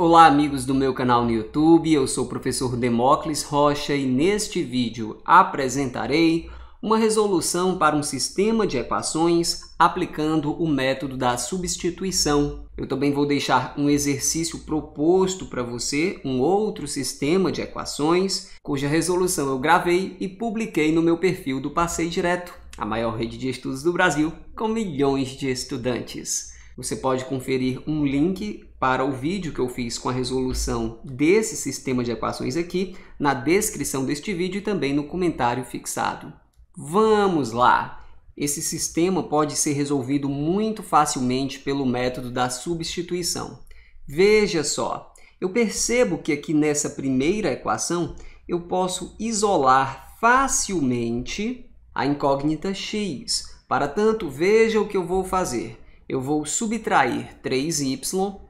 Olá amigos do meu canal no YouTube, eu sou o professor Demócles Rocha e neste vídeo apresentarei uma resolução para um sistema de equações aplicando o método da substituição. Eu também vou deixar um exercício proposto para você, um outro sistema de equações, cuja resolução eu gravei e publiquei no meu perfil do Passei Direto, a maior rede de estudos do Brasil, com milhões de estudantes. Você pode conferir um link para o vídeo que eu fiz com a resolução desse sistema de equações aqui na descrição deste vídeo e também no comentário fixado. Vamos lá! Esse sistema pode ser resolvido muito facilmente pelo método da substituição. Veja só, eu percebo que aqui nessa primeira equação eu posso isolar facilmente a incógnita x. Para tanto, veja o que eu vou fazer eu vou subtrair 3y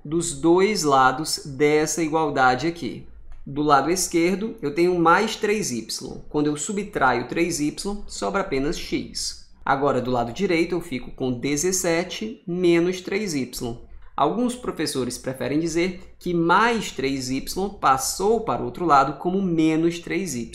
dos dois lados dessa igualdade aqui. Do lado esquerdo, eu tenho mais 3y. Quando eu subtraio 3y, sobra apenas x. Agora, do lado direito, eu fico com 17 menos 3y. Alguns professores preferem dizer que mais 3y passou para o outro lado como menos 3y.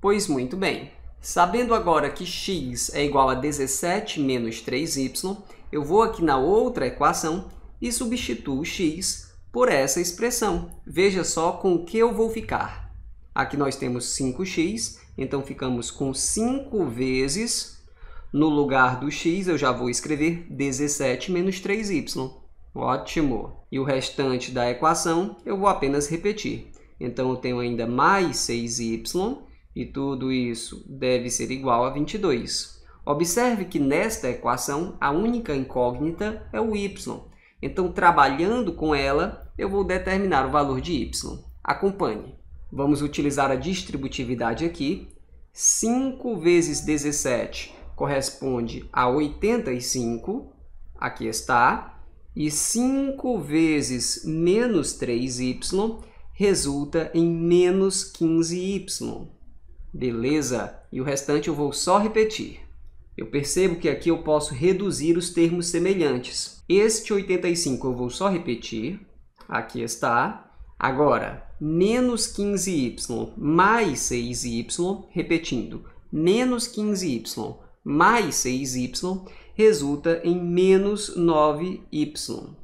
Pois muito bem, Sabendo agora que x é igual a 17 menos 3y, eu vou aqui na outra equação e substituo x por essa expressão. Veja só com o que eu vou ficar. Aqui nós temos 5x, então ficamos com 5 vezes. No lugar do x, eu já vou escrever 17 menos 3y. Ótimo! E o restante da equação eu vou apenas repetir. Então, eu tenho ainda mais 6y e tudo isso deve ser igual a 22. Observe que nesta equação, a única incógnita é o y. Então, trabalhando com ela, eu vou determinar o valor de y. Acompanhe. Vamos utilizar a distributividade aqui. 5 vezes 17 corresponde a 85. Aqui está. E 5 vezes menos 3y resulta em menos 15y. Beleza? E o restante eu vou só repetir. Eu percebo que aqui eu posso reduzir os termos semelhantes. Este 85 eu vou só repetir. Aqui está. Agora, menos 15y mais 6y, repetindo, menos 15y mais 6y resulta em menos 9y.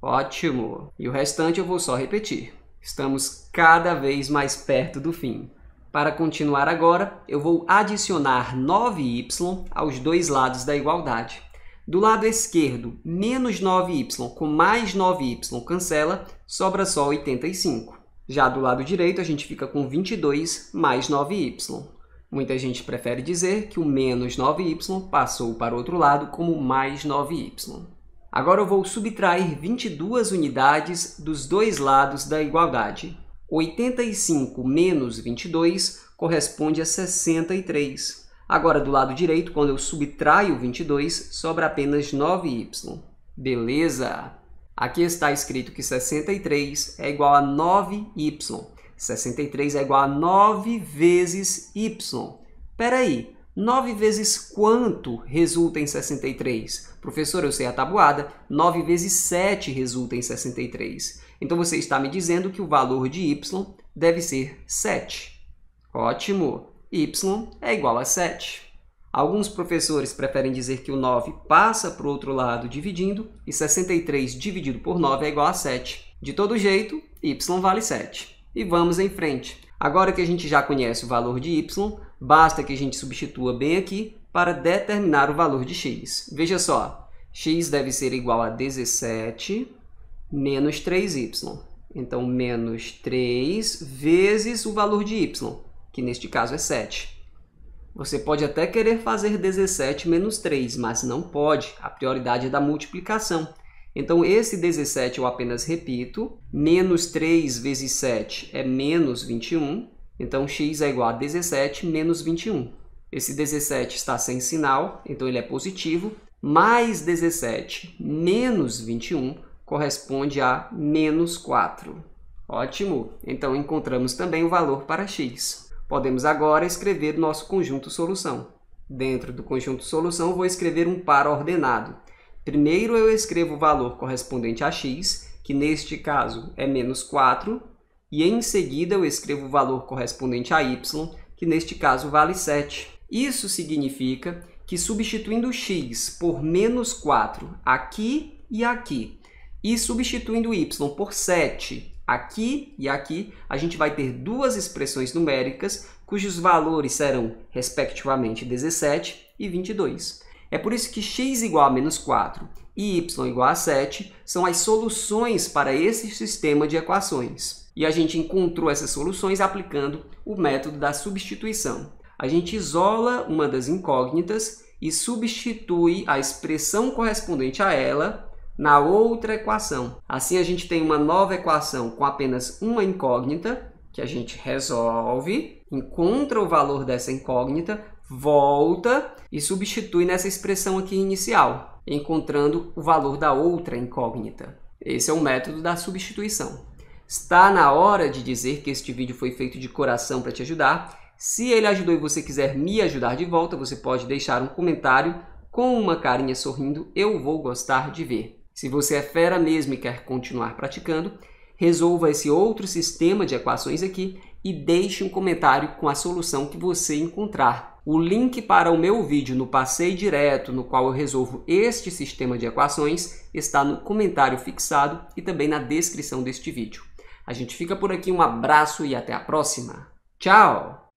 Ótimo! E o restante eu vou só repetir. Estamos cada vez mais perto do fim. Para continuar agora, eu vou adicionar 9y aos dois lados da igualdade. Do lado esquerdo, menos 9y com mais 9y cancela, sobra só 85. Já do lado direito, a gente fica com 22 mais 9y. Muita gente prefere dizer que o menos 9y passou para o outro lado como mais 9y. Agora eu vou subtrair 22 unidades dos dois lados da igualdade. 85 menos 22 corresponde a 63. Agora, do lado direito, quando eu subtraio 22, sobra apenas 9y. Beleza? Aqui está escrito que 63 é igual a 9y. 63 é igual a 9 vezes y. Espera aí, 9 vezes quanto resulta em 63? Professor, eu sei a tabuada. 9 vezes 7 resulta em 63. Então você está me dizendo que o valor de y deve ser 7. Ótimo! y é igual a 7. Alguns professores preferem dizer que o 9 passa para o outro lado dividindo e 63 dividido por 9 é igual a 7. De todo jeito, y vale 7. E vamos em frente. Agora que a gente já conhece o valor de y, basta que a gente substitua bem aqui para determinar o valor de x. Veja só, x deve ser igual a 17 menos 3y. Então, menos 3 vezes o valor de y, que neste caso é 7. Você pode até querer fazer 17 menos 3, mas não pode. A prioridade é da multiplicação. Então, esse 17 eu apenas repito. Menos 3 vezes 7 é menos 21. Então, x é igual a 17 menos 21. Esse 17 está sem sinal, então ele é positivo. Mais 17 menos 21 corresponde a menos 4. Ótimo! Então, encontramos também o valor para x. Podemos agora escrever nosso conjunto solução. Dentro do conjunto solução, vou escrever um par ordenado. Primeiro, eu escrevo o valor correspondente a x, que neste caso é menos 4, e em seguida eu escrevo o valor correspondente a y, que neste caso vale 7. Isso significa que substituindo x por menos 4 aqui e aqui, e substituindo y por 7 aqui e aqui, a gente vai ter duas expressões numéricas cujos valores serão, respectivamente, 17 e 22. É por isso que x igual a menos 4 e y igual a 7 são as soluções para esse sistema de equações. E a gente encontrou essas soluções aplicando o método da substituição. A gente isola uma das incógnitas e substitui a expressão correspondente a ela na outra equação. Assim, a gente tem uma nova equação com apenas uma incógnita, que a gente resolve, encontra o valor dessa incógnita, volta e substitui nessa expressão aqui inicial, encontrando o valor da outra incógnita. Esse é o método da substituição. Está na hora de dizer que este vídeo foi feito de coração para te ajudar. Se ele ajudou e você quiser me ajudar de volta, você pode deixar um comentário com uma carinha sorrindo, eu vou gostar de ver. Se você é fera mesmo e quer continuar praticando, resolva esse outro sistema de equações aqui e deixe um comentário com a solução que você encontrar. O link para o meu vídeo no passeio direto, no qual eu resolvo este sistema de equações, está no comentário fixado e também na descrição deste vídeo. A gente fica por aqui, um abraço e até a próxima. Tchau!